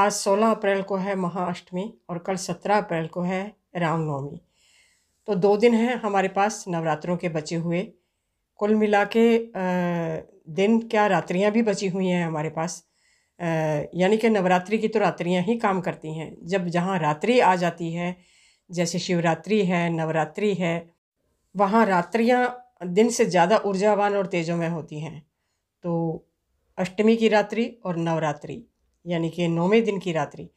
आज 16 अप्रैल को है महाअष्टमी और कल 17 अप्रैल को है रामनवमी तो दो दिन हैं हमारे पास नवरात्रों के बचे हुए कुल मिला के दिन क्या रात्रियाँ भी बची हुई हैं हमारे पास यानी कि नवरात्रि की तो रात्रियाँ ही काम करती हैं जब जहाँ रात्रि आ जाती है जैसे शिवरात्रि है नवरात्रि है वहाँ रात्रियाँ दिन से ज़्यादा ऊर्जावान और तेजोमय होती हैं तो अष्टमी की रात्रि और नवरात्रि यानी कि नौवें दिन की रात्रि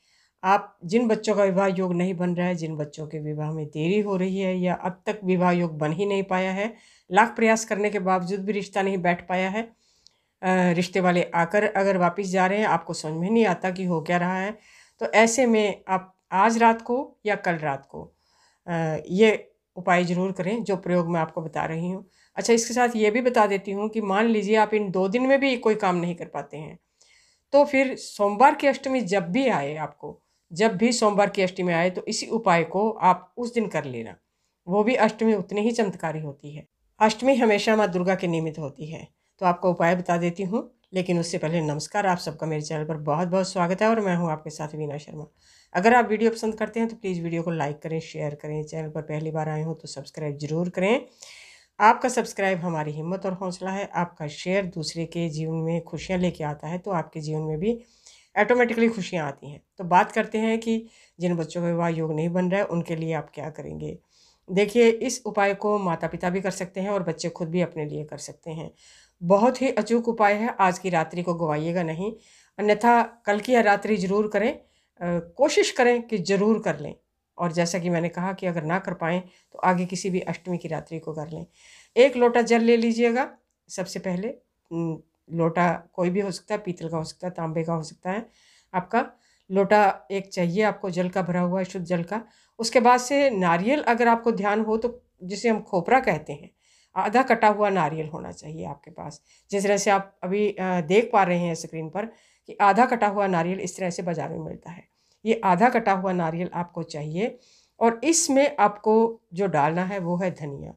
आप जिन बच्चों का विवाह योग नहीं बन रहा है जिन बच्चों के विवाह में देरी हो रही है या अब तक विवाह योग बन ही नहीं पाया है लाख प्रयास करने के बावजूद भी रिश्ता नहीं बैठ पाया है रिश्ते वाले आकर अगर वापस जा रहे हैं आपको समझ में नहीं आता कि हो क्या रहा है तो ऐसे में आप आज रात को या कल रात को ये उपाय ज़रूर करें जो प्रयोग मैं आपको बता रही हूँ अच्छा इसके साथ ये भी बता देती हूँ कि मान लीजिए आप इन दो दिन में भी कोई काम नहीं कर पाते हैं तो फिर सोमवार की अष्टमी जब भी आए आपको जब भी सोमवार की अष्टमी आए तो इसी उपाय को आप उस दिन कर लेना वो भी अष्टमी उतनी ही चमत्कारी होती है अष्टमी हमेशा माँ दुर्गा के निमित्त होती है तो आपको उपाय बता देती हूँ लेकिन उससे पहले नमस्कार आप सबका मेरे चैनल पर बहुत बहुत स्वागत है और मैं हूँ आपके साथ वीना शर्मा अगर आप वीडियो पसंद करते हैं तो प्लीज़ वीडियो को लाइक करें शेयर करें चैनल पर पहली बार आए हों तो सब्सक्राइब जरूर करें आपका सब्सक्राइब हमारी हिम्मत और हौसला है आपका शेयर दूसरे के जीवन में खुशियाँ लेके आता है तो आपके जीवन में भी ऑटोमेटिकली खुशियाँ आती हैं तो बात करते हैं कि जिन बच्चों का विवाह योग नहीं बन रहा है उनके लिए आप क्या करेंगे देखिए इस उपाय को माता पिता भी कर सकते हैं और बच्चे खुद भी अपने लिए कर सकते हैं बहुत ही अचूक उपाय है आज की रात्रि को गवाइएगा नहीं अन्यथा कल की या रात्रि जरूर करें आ, कोशिश करें कि ज़रूर कर लें और जैसा कि मैंने कहा कि अगर ना कर पाएँ तो आगे किसी भी अष्टमी की रात्रि को कर लें एक लोटा जल ले लीजिएगा सबसे पहले लोटा कोई भी हो सकता है पीतल का हो सकता है तांबे का हो सकता है आपका लोटा एक चाहिए आपको जल का भरा हुआ शुद्ध जल का उसके बाद से नारियल अगर आपको ध्यान हो तो जिसे हम खोपरा कहते हैं आधा कटा हुआ नारियल होना चाहिए आपके पास जिस तरह से आप अभी देख पा रहे हैं स्क्रीन पर कि आधा कटा हुआ नारियल इस तरह से बाज़ार में मिलता है ये आधा कटा हुआ नारियल आपको चाहिए और इसमें आपको जो डालना है वो है धनिया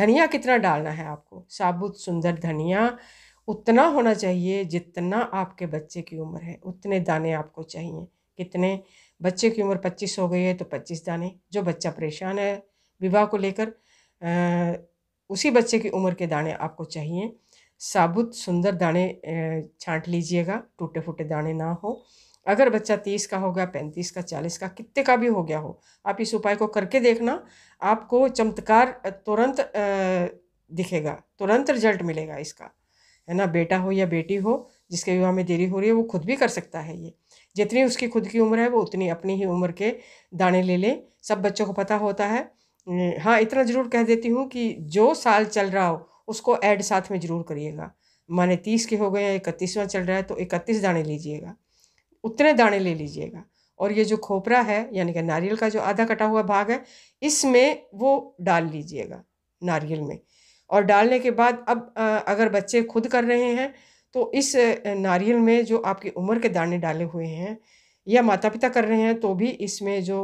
धनिया कितना डालना है आपको साबुत सुंदर धनिया उतना होना चाहिए जितना आपके बच्चे की उम्र है उतने दाने आपको चाहिए कितने बच्चे की उम्र 25 हो गई है तो 25 दाने जो बच्चा परेशान है विवाह को लेकर उसी बच्चे की उम्र के दाने आपको चाहिए साबुत सुंदर दाने छांट लीजिएगा टूटे फूटे दाने ना हो अगर बच्चा तीस का होगा पैंतीस का चालीस का कितने का भी हो गया हो आप इस उपाय को करके देखना आपको चमत्कार तुरंत दिखेगा तुरंत रिजल्ट मिलेगा इसका है ना बेटा हो या बेटी हो जिसके विवाह में देरी हो रही है वो खुद भी कर सकता है ये जितनी उसकी खुद की उम्र है वो उतनी अपनी ही उम्र के दाने ले लें सब बच्चों को पता होता है हाँ इतना ज़रूर कह देती हूँ कि जो साल चल रहा हो उसको ऐड साथ में ज़रूर करिएगा माने तीस के हो गए या इकतीसवां चल रहा है तो इकतीस दाने लीजिएगा उतने दाने ले लीजिएगा और ये जो खोपरा है यानी कि नारियल का जो आधा कटा हुआ भाग है इसमें वो डाल लीजिएगा नारियल में और डालने के बाद अब अगर बच्चे खुद कर रहे हैं तो इस नारियल में जो आपकी उम्र के दाने डाले हुए हैं या माता पिता कर रहे हैं तो भी इसमें जो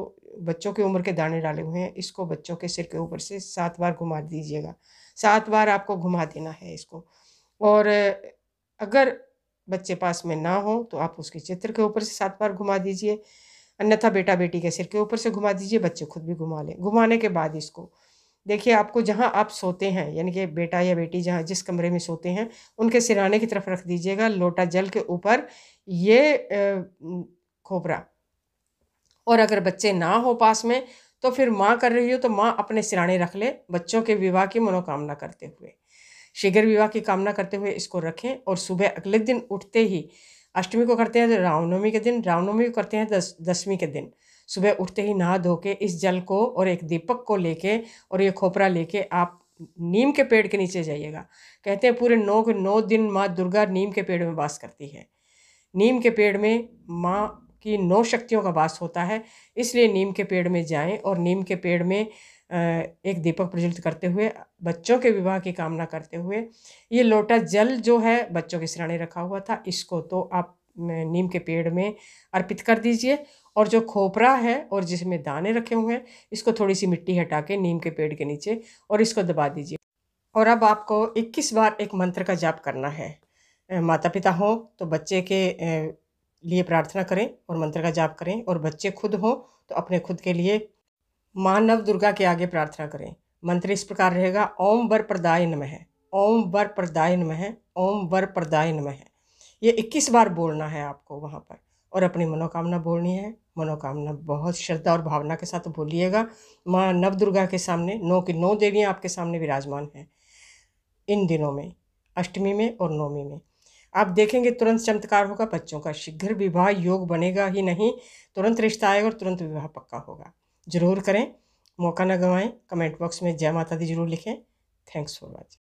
बच्चों की उम्र के दाने डाले हुए हैं इसको बच्चों के सिर के ऊपर से सात बार घुमा दीजिएगा सात बार आपको घुमा देना है इसको और अगर बच्चे पास में ना हो तो आप उसके चित्र के ऊपर से सात बार घुमा दीजिए अन्यथा बेटा बेटी के सिर के ऊपर से घुमा दीजिए बच्चे खुद भी घुमा लें घुमाने के बाद इसको देखिए आपको जहाँ आप सोते हैं यानी कि बेटा या बेटी जहाँ जिस कमरे में सोते हैं उनके सिराने की तरफ रख दीजिएगा लोटा जल के ऊपर ये खोपरा और अगर बच्चे ना हो पास में तो फिर माँ कर रही हो तो माँ अपने सिराने रख ले बच्चों के विवाह की मनोकामना करते हुए शीघ्र विवाह की कामना करते हुए इसको रखें और सुबह अगले दिन उठते ही अष्टमी को करते हैं तो रामनवमी के दिन रामनवमी को करते हैं दस दसवीं के दिन सुबह उठते ही नहा धो के इस जल को और एक दीपक को लेके और ये खोपरा लेके आप नीम के पेड़ के नीचे जाइएगा कहते हैं पूरे नौ के नौ दिन माँ दुर्गा नीम के पेड़ में वास करती है नीम के पेड़ में माँ की नौ शक्तियों का वास होता है इसलिए नीम के पेड़ में जाएं और नीम के पेड़ में एक दीपक प्रज्वलित करते हुए बच्चों के विवाह की कामना करते हुए ये लोटा जल जो है बच्चों के सिराने रखा हुआ था इसको तो आप नीम के पेड़ में अर्पित कर दीजिए और जो खोपरा है और जिसमें दाने रखे हुए हैं इसको थोड़ी सी मिट्टी हटा के नीम के पेड़ के नीचे और इसको दबा दीजिए और अब आपको 21 बार एक मंत्र का जाप करना है माता पिता हो तो बच्चे के लिए प्रार्थना करें और मंत्र का जाप करें और बच्चे खुद हों तो अपने खुद के लिए नव दुर्गा के आगे प्रार्थना करें मंत्र इस प्रकार रहेगा ओम वर प्रदाय नमः ओम वर प्रदाय नमः ओम वर प्रदाय नमः ये इक्कीस बार बोलना है आपको वहाँ पर और अपनी मनोकामना बोलनी है मनोकामना बहुत श्रद्धा और भावना के साथ बोलिएगा माँ नव दुर्गा के सामने नौ की नौ देवियाँ आपके सामने विराजमान हैं इन दिनों में अष्टमी में और नौमी में आप देखेंगे तुरंत चमत्कार होगा बच्चों का शीघ्र विवाह योग बनेगा ही नहीं तुरंत रिश्ता आएगा और तुरंत विवाह पक्का होगा ज़रूर करें मौका न गवाएं कमेंट बॉक्स में जय माता दी ज़रूर लिखें थैंक्स फॉर वॉचिंग